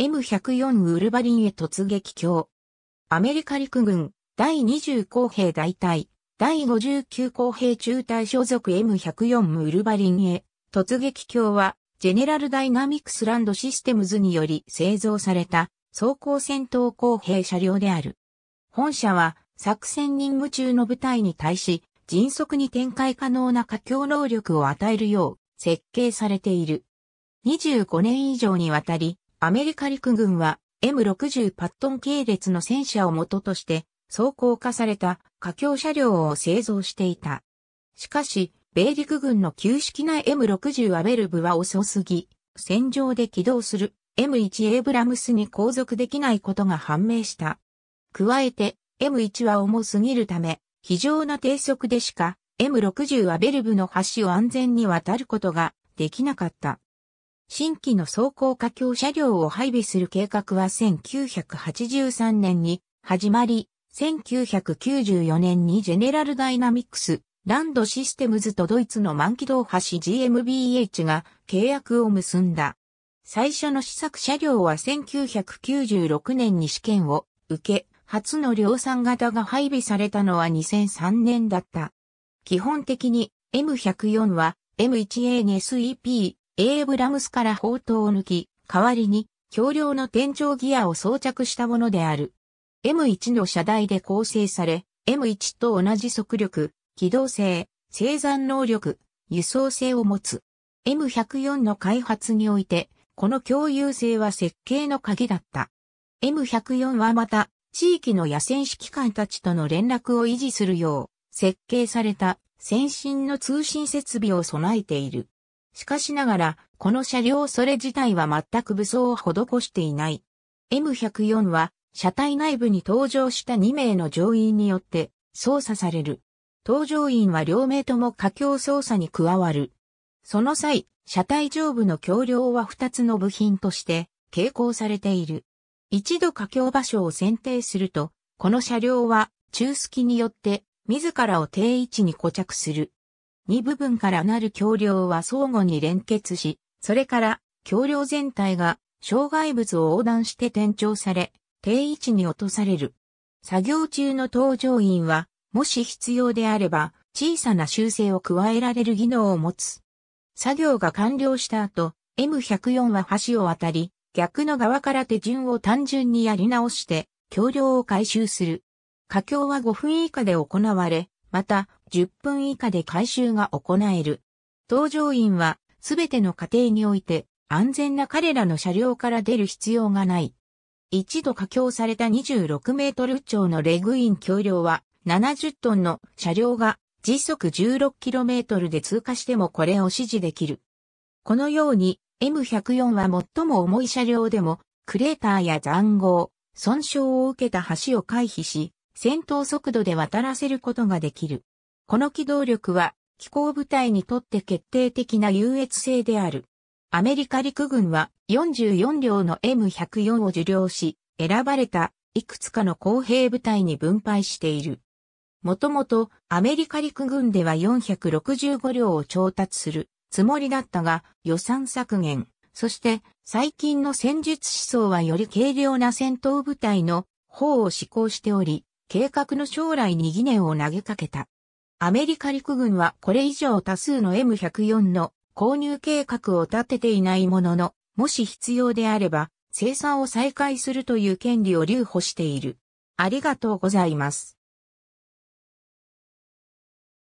M104 ウルバリンへ突撃橋、アメリカ陸軍第20工兵大隊第59工兵中隊所属 M104 ウルバリンへ突撃橋はジェネラルダイナミクスランドシステムズにより製造された装甲戦闘工兵車両である。本社は作戦任務中の部隊に対し迅速に展開可能な架強能力を与えるよう設計されている。25年以上にわたりアメリカ陸軍は M60 パットン系列の戦車を元として装甲化された架橋車両を製造していた。しかし、米陸軍の旧式な M60 アベルブは遅すぎ、戦場で起動する M1 エイブラムスに後続できないことが判明した。加えて、M1 は重すぎるため、非常な低速でしか M60 アベルブの橋を安全に渡ることができなかった。新規の走行架橋車両を配備する計画は1983年に始まり、1994年にジェネラルダイナミクス、ランドシステムズとドイツの満期道橋 GMBH が契約を結んだ。最初の試作車両は1996年に試験を受け、初の量産型が配備されたのは2003年だった。基本的に M104 は M1A に s EP、エーブラムスから砲塔を抜き、代わりに橋梁の天井ギアを装着したものである。M1 の車台で構成され、M1 と同じ速力、機動性、生産能力、輸送性を持つ。M104 の開発において、この共有性は設計の鍵だった。M104 はまた、地域の野戦指揮官たちとの連絡を維持するよう、設計された先進の通信設備を備えている。しかしながら、この車両それ自体は全く武装を施していない。M104 は、車体内部に搭乗した2名の乗員によって操作される。搭乗員は両名とも架橋操作に加わる。その際、車体上部の橋梁は2つの部品として傾向されている。一度架橋場所を選定すると、この車両は中枢によって自らを定位置に固着する。2部分からなる橋梁は相互に連結し、それから橋梁全体が障害物を横断して転調され、定位置に落とされる。作業中の搭乗員は、もし必要であれば、小さな修正を加えられる技能を持つ。作業が完了した後、M104 は橋を渡り、逆の側から手順を単純にやり直して、橋梁を回収する。架橋は5分以下で行われ、また、10分以下で回収が行える。搭乗員はすべての過程において安全な彼らの車両から出る必要がない。一度架橋された26メートル超のレグイン橋梁は70トンの車両が時速 16km で通過してもこれを支持できる。このように M104 は最も重い車両でもクレーターや残壕、損傷を受けた橋を回避し、戦闘速度で渡らせることができる。この機動力は機構部隊にとって決定的な優越性である。アメリカ陸軍は44両の M104 を受領し、選ばれたいくつかの公平部隊に分配している。もともとアメリカ陸軍では465両を調達するつもりだったが予算削減、そして最近の戦術思想はより軽量な戦闘部隊の方を施行しており、計画の将来に疑念を投げかけた。アメリカ陸軍はこれ以上多数の M104 の購入計画を立てていないものの、もし必要であれば、生産を再開するという権利を留保している。ありがとうございます。